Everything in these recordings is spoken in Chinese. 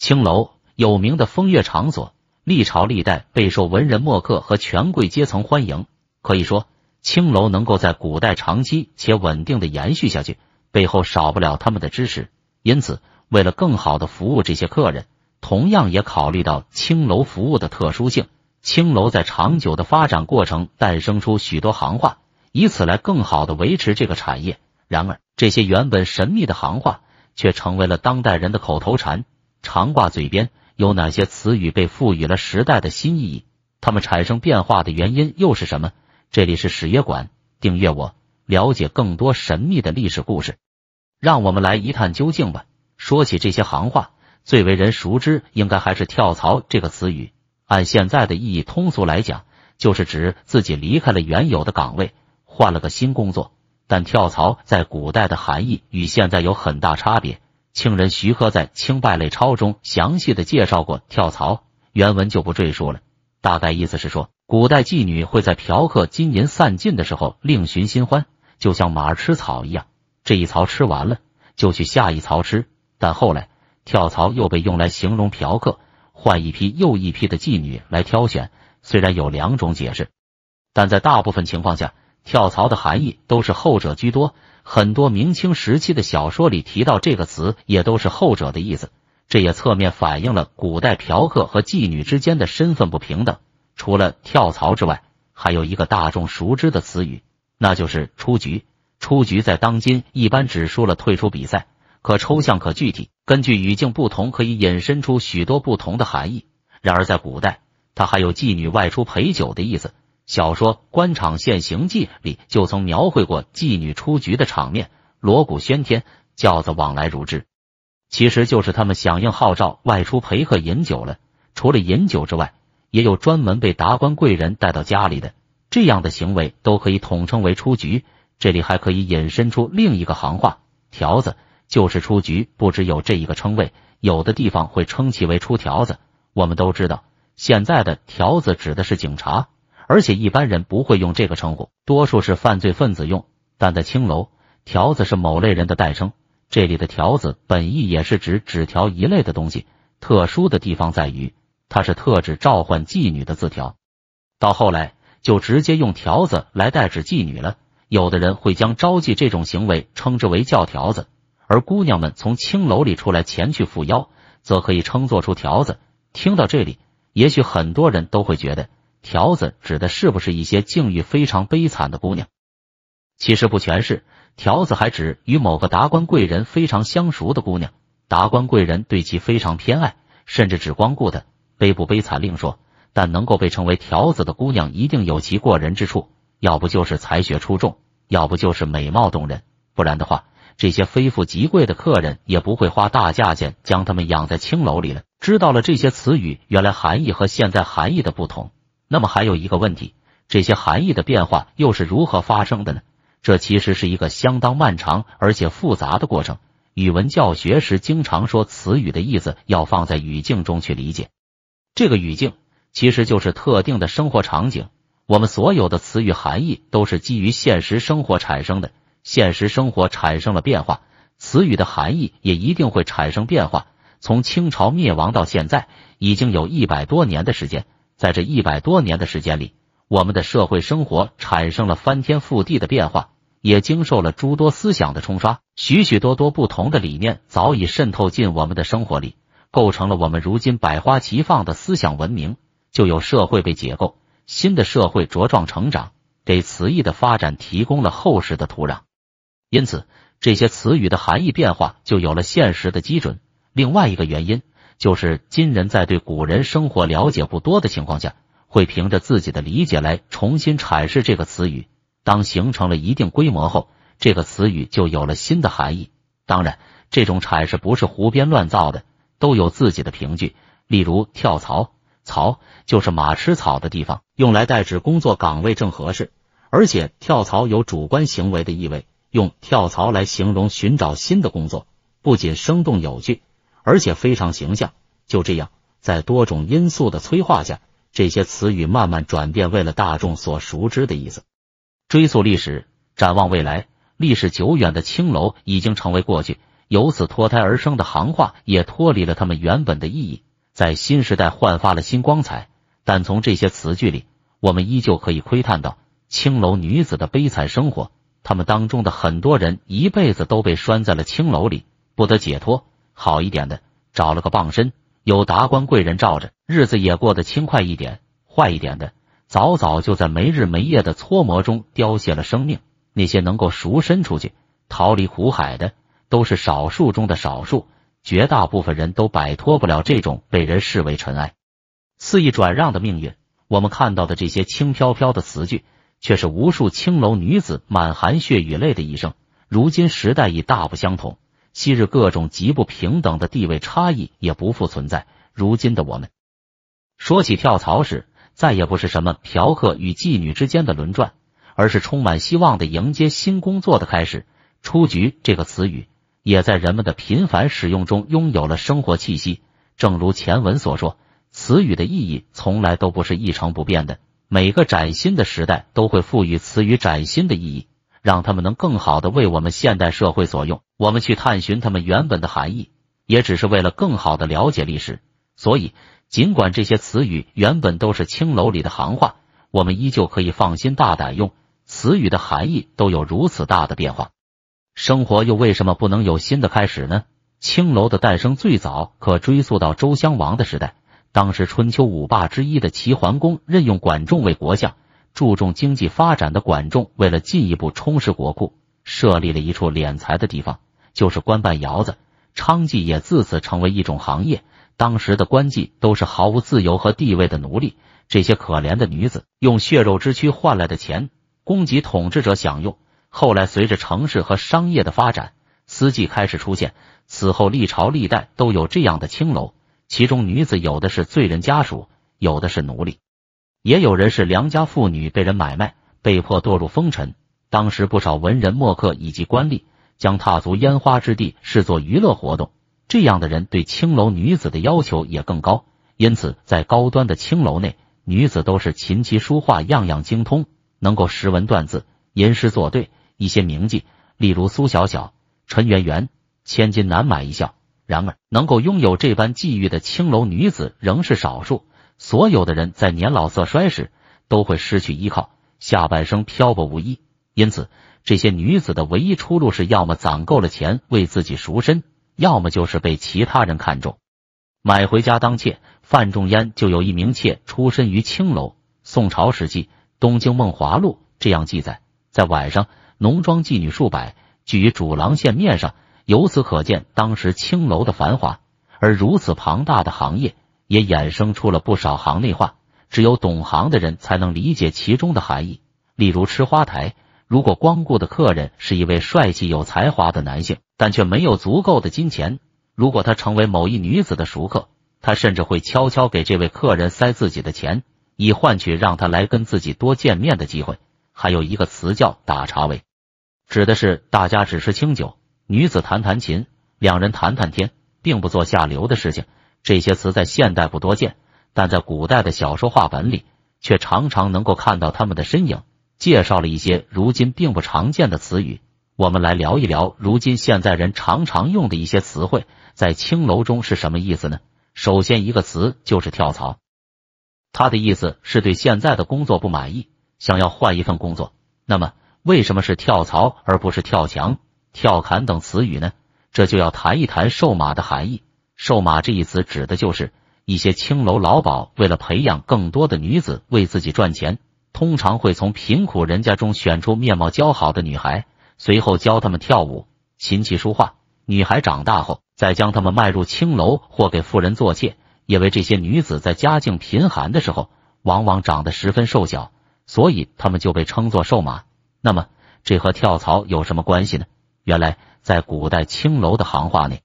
青楼，有名的风月场所，历朝历代备受文人墨客和权贵阶层欢迎。可以说，青楼能够在古代长期且稳定的延续下去，背后少不了他们的支持。因此，为了更好的服务这些客人，同样也考虑到青楼服务的特殊性，青楼在长久的发展过程诞生出许多行话，以此来更好的维持这个产业。然而，这些原本神秘的行话，却成为了当代人的口头禅。常挂嘴边有哪些词语被赋予了时代的新意义？它们产生变化的原因又是什么？这里是史约馆，订阅我了解更多神秘的历史故事，让我们来一探究竟吧。说起这些行话，最为人熟知应该还是“跳槽”这个词语。按现在的意义，通俗来讲，就是指自己离开了原有的岗位，换了个新工作。但“跳槽”在古代的含义与现在有很大差别。清人徐珂在《清败类钞》中详细的介绍过跳槽，原文就不赘述了。大概意思是说，古代妓女会在嫖客金银散尽的时候另寻新欢，就像马儿吃草一样，这一槽吃完了就去下一槽吃。但后来跳槽又被用来形容嫖客换一批又一批的妓女来挑选。虽然有两种解释，但在大部分情况下，跳槽的含义都是后者居多。很多明清时期的小说里提到这个词，也都是后者的意思。这也侧面反映了古代嫖客和妓女之间的身份不平等。除了跳槽之外，还有一个大众熟知的词语，那就是出局。出局在当今一般只输了退出比赛，可抽象可具体，根据语境不同可以引申出许多不同的含义。然而在古代，它还有妓女外出陪酒的意思。小说《官场现形记》里就曾描绘过妓女出局的场面，锣鼓喧天，轿子往来如织，其实就是他们响应号召外出陪客饮酒了。除了饮酒之外，也有专门被达官贵人带到家里的，这样的行为都可以统称为出局。这里还可以引申出另一个行话——条子，就是出局不只有这一个称谓，有的地方会称其为出条子。我们都知道，现在的条子指的是警察。而且一般人不会用这个称呼，多数是犯罪分子用。但在青楼，条子是某类人的代称，这里的条子本意也是指纸条一类的东西。特殊的地方在于，它是特指召唤妓女的字条。到后来，就直接用条子来代指妓女了。有的人会将招妓这种行为称之为叫条子，而姑娘们从青楼里出来前去赴邀，则可以称作出条子。听到这里，也许很多人都会觉得。条子指的是不是一些境遇非常悲惨的姑娘？其实不全是，条子还指与某个达官贵人非常相熟的姑娘，达官贵人对其非常偏爱，甚至只光顾的。悲不悲惨另说，但能够被称为条子的姑娘一定有其过人之处，要不就是才学出众，要不就是美貌动人，不然的话，这些非富即贵的客人也不会花大价钱将他们养在青楼里了。知道了这些词语原来含义和现在含义的不同。那么还有一个问题，这些含义的变化又是如何发生的呢？这其实是一个相当漫长而且复杂的过程。语文教学时经常说，词语的意思要放在语境中去理解。这个语境其实就是特定的生活场景。我们所有的词语含义都是基于现实生活产生的，现实生活产生了变化，词语的含义也一定会产生变化。从清朝灭亡到现在，已经有一百多年的时间。在这一百多年的时间里，我们的社会生活产生了翻天覆地的变化，也经受了诸多思想的冲刷。许许多多不同的理念早已渗透进我们的生活里，构成了我们如今百花齐放的思想文明。就有社会被解构，新的社会茁壮成长，给词义的发展提供了厚实的土壤。因此，这些词语的含义变化就有了现实的基准。另外一个原因。就是今人在对古人生活了解不多的情况下，会凭着自己的理解来重新阐释这个词语。当形成了一定规模后，这个词语就有了新的含义。当然，这种阐释不是胡编乱造的，都有自己的凭据。例如“跳槽”，槽就是马吃草的地方，用来代指工作岗位正合适。而且“跳槽”有主观行为的意味，用“跳槽”来形容寻找新的工作，不仅生动有趣。而且非常形象。就这样，在多种因素的催化下，这些词语慢慢转变为了大众所熟知的意思。追溯历史，展望未来，历史久远的青楼已经成为过去，由此脱胎而生的行话也脱离了他们原本的意义，在新时代焕发了新光彩。但从这些词句里，我们依旧可以窥探到青楼女子的悲惨生活。他们当中的很多人一辈子都被拴在了青楼里，不得解脱。好一点的，找了个傍身，有达官贵人罩着，日子也过得轻快一点；坏一点的，早早就在没日没夜的搓磨中凋谢了生命。那些能够赎身出去、逃离苦海的，都是少数中的少数，绝大部分人都摆脱不了这种被人视为尘埃、肆意转让的命运。我们看到的这些轻飘飘的词句，却是无数青楼女子满含血与泪的一生。如今时代已大不相同。昔日各种极不平等的地位差异也不复存在。如今的我们说起跳槽时，再也不是什么嫖客与妓女之间的轮转，而是充满希望的迎接新工作的开始。出局这个词语也在人们的频繁使用中拥有了生活气息。正如前文所说，词语的意义从来都不是一成不变的，每个崭新的时代都会赋予词语崭新的意义，让他们能更好的为我们现代社会所用。我们去探寻他们原本的含义，也只是为了更好的了解历史。所以，尽管这些词语原本都是青楼里的行话，我们依旧可以放心大胆用。词语的含义都有如此大的变化，生活又为什么不能有新的开始呢？青楼的诞生最早可追溯到周襄王的时代，当时春秋五霸之一的齐桓公任用管仲为国相，注重经济发展的管仲为了进一步充实国库，设立了一处敛财的地方。就是官办窑子，娼妓也自此成为一种行业。当时的官妓都是毫无自由和地位的奴隶，这些可怜的女子用血肉之躯换来的钱，供给统治者享用。后来随着城市和商业的发展，私妓开始出现。此后历朝历代都有这样的青楼，其中女子有的是罪人家属，有的是奴隶，也有人是良家妇女被人买卖，被迫堕入风尘。当时不少文人墨客以及官吏。将踏足烟花之地视作娱乐活动，这样的人对青楼女子的要求也更高。因此，在高端的青楼内，女子都是琴棋书画样样精通，能够识文断字、吟诗作对。一些名妓，例如苏小小、陈圆圆，千金难买一笑。然而，能够拥有这般际遇的青楼女子仍是少数。所有的人在年老色衰时，都会失去依靠，下半生漂泊无依。因此。这些女子的唯一出路是，要么攒够了钱为自己赎身，要么就是被其他人看中，买回家当妾。范仲淹就有一名妾出身于青楼。宋朝时期，《东京梦华录》这样记载：在晚上，浓妆妓女数百居于主廊县面上，由此可见当时青楼的繁华。而如此庞大的行业，也衍生出了不少行内话，只有懂行的人才能理解其中的含义。例如，吃花台。如果光顾的客人是一位帅气有才华的男性，但却没有足够的金钱，如果他成为某一女子的熟客，他甚至会悄悄给这位客人塞自己的钱，以换取让他来跟自己多见面的机会。还有一个词叫“打茶位”，指的是大家只是清酒，女子弹弹琴，两人谈谈天，并不做下流的事情。这些词在现代不多见，但在古代的小说话本里，却常常能够看到他们的身影。介绍了一些如今并不常见的词语，我们来聊一聊如今现在人常常用的一些词汇在青楼中是什么意思呢？首先，一个词就是“跳槽”，它的意思是对现在的工作不满意，想要换一份工作。那么，为什么是“跳槽”而不是“跳墙”、“跳坎”等词语呢？这就要谈一谈“瘦马”的含义。“瘦马”这一词指的就是一些青楼老鸨为了培养更多的女子为自己赚钱。通常会从贫苦人家中选出面貌姣好的女孩，随后教她们跳舞、琴棋书画。女孩长大后，再将她们卖入青楼或给富人做妾。因为这些女子在家境贫寒的时候，往往长得十分瘦小，所以她们就被称作“瘦马”。那么，这和跳槽有什么关系呢？原来，在古代青楼的行话内，“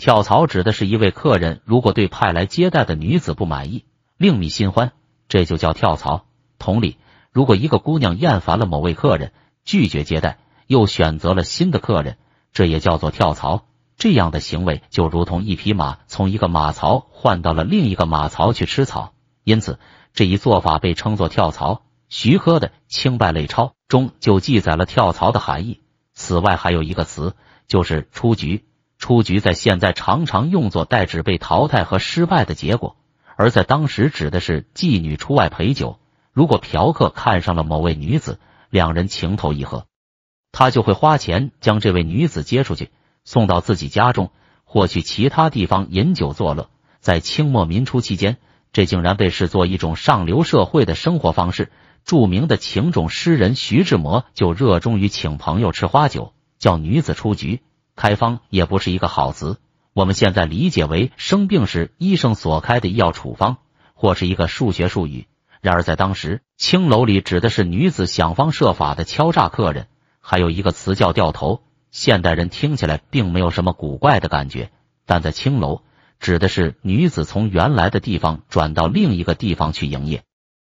跳槽”指的是一位客人如果对派来接待的女子不满意，另觅新欢，这就叫跳槽。同理。如果一个姑娘厌烦了某位客人，拒绝接待，又选择了新的客人，这也叫做跳槽。这样的行为就如同一匹马从一个马槽换到了另一个马槽去吃草，因此这一做法被称作跳槽。徐珂的《清败类钞》中就记载了跳槽的含义。此外，还有一个词就是出局。出局在现在常常用作代指被淘汰和失败的结果，而在当时指的是妓女出外陪酒。如果嫖客看上了某位女子，两人情投意合，他就会花钱将这位女子接出去，送到自己家中，或去其他地方饮酒作乐。在清末民初期间，这竟然被视作一种上流社会的生活方式。著名的“情种”诗人徐志摩就热衷于请朋友吃花酒，叫女子出局。开方也不是一个好词，我们现在理解为生病时医生所开的医药处方，或是一个数学术语。然而在当时，青楼里指的是女子想方设法的敲诈客人，还有一个词叫掉头。现代人听起来并没有什么古怪的感觉，但在青楼指的是女子从原来的地方转到另一个地方去营业。